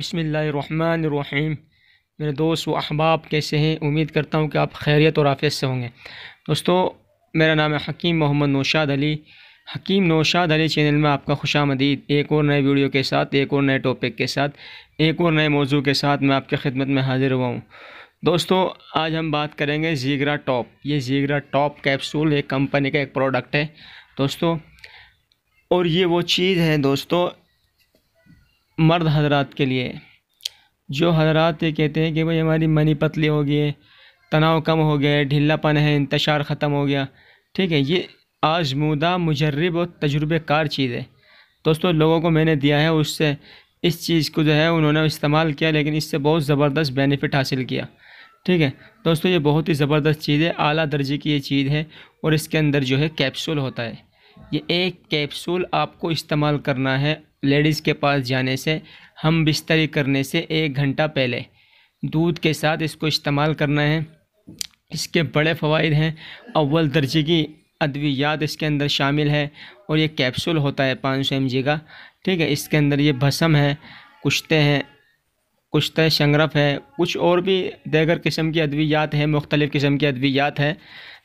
بسم اللہ الرحمن الرحیم میرے دوست و احباب کیسے ہیں امید کرتا ہوں کہ آپ خیریت اور آفیت سے ہوں گے دوستو میرا نام ہے حکیم محمد نوشاد علی حکیم نوشاد علی چینل میں آپ کا خوش آمدید ایک اور نئے ویڈیو کے ساتھ ایک اور نئے ٹاپک کے ساتھ ایک اور نئے موضوع کے ساتھ میں آپ کے خدمت میں حاضر ہوا ہوں دوستو آج ہم بات کریں گے زیگرا ٹاپ یہ زیگرا ٹاپ کیپسول ایک کمپنی کا ایک پروڈکٹ ہے دوستو اور یہ وہ چیز ہے دوستو مرد حضرات کے لیے جو حضرات یہ کہتے ہیں کہ بھائی ہماری منی پتلی ہو گئی ہے تناؤ کم ہو گیا ہے ڈھیلا ہے انتشار ختم ہو گیا ٹھیک ہے یہ آزمودہ مجرب اور تجربہ کار چیز ہے دوستو لوگوں کو میں نے دیا ہے اس سے اس چیز کو جو ہے انہوں نے استعمال کیا لیکن اس سے بہت زبردست بینیفٹ حاصل کیا ٹھیک ہے دوستو یہ بہت ہی زبردست چیز ہے اعلیٰ درجے کی یہ چیز ہے اور اس کے اندر جو ہے کیپسول ہوتا ہے یہ ایک کیپسول آپ کو استعمال کرنا ہے لیڈیز کے پاس جانے سے ہم بستری کرنے سے ایک گھنٹہ پہلے دودھ کے ساتھ اس کو استعمال کرنا ہے اس کے بڑے فوائد ہیں اول درجے کی ادویات اس کے اندر شامل ہے اور یہ کیپسول ہوتا ہے پانچ سو ایم جی کا ٹھیک ہے اس کے اندر یہ بھسم ہے کشتے ہیں کشتہ شنگرف ہے کچھ اور بھی دیگر قسم کی ادویات ہیں مختلف قسم کی ادویات ہیں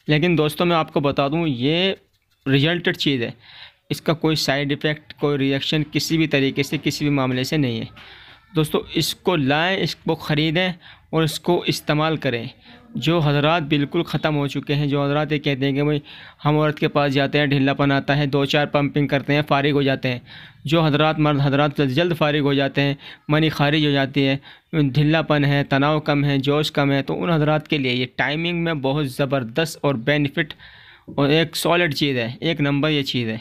لیکن دوستوں میں آپ کو بتا دوں یہ ریزلٹڈ چیز ہے اس کا کوئی سائیڈ افیکٹ کوئی ریئیکشن کسی بھی طریقے سے کسی بھی معاملے سے نہیں ہے دوستو اس کو لائیں اس کو خریدیں اور اس کو استعمال کریں جو حضرات بالکل ختم ہو چکے ہیں جو حضرات یہ کہتے ہیں کہ بھائی ہم عورت کے پاس جاتے ہیں ڈھیلا پن آتا ہے دو چار پمپنگ کرتے ہیں فارغ ہو جاتے ہیں جو حضرات مرد حضرات جلد فارغ ہو جاتے ہیں منی خارج ہو جاتی ہے ڈھیلا پن ہے تناؤ کم ہے جوش کم ہے تو ان حضرات کے لیے یہ ٹائمنگ میں بہت زبردست اور بینیفٹ اور ایک سالڈ چیز ہے ایک نمبر یہ چیز ہے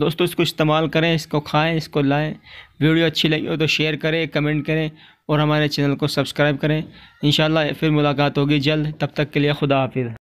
دوستو اس کو استعمال کریں اس کو کھائیں اس کو لائیں ویڈیو اچھی لگی ہو تو شیئر کریں کمنٹ کریں اور ہمارے چینل کو سبسکرائب کریں انشاءاللہ پھر ملاقات ہوگی جلد تب تک کے لیے خدا حافظ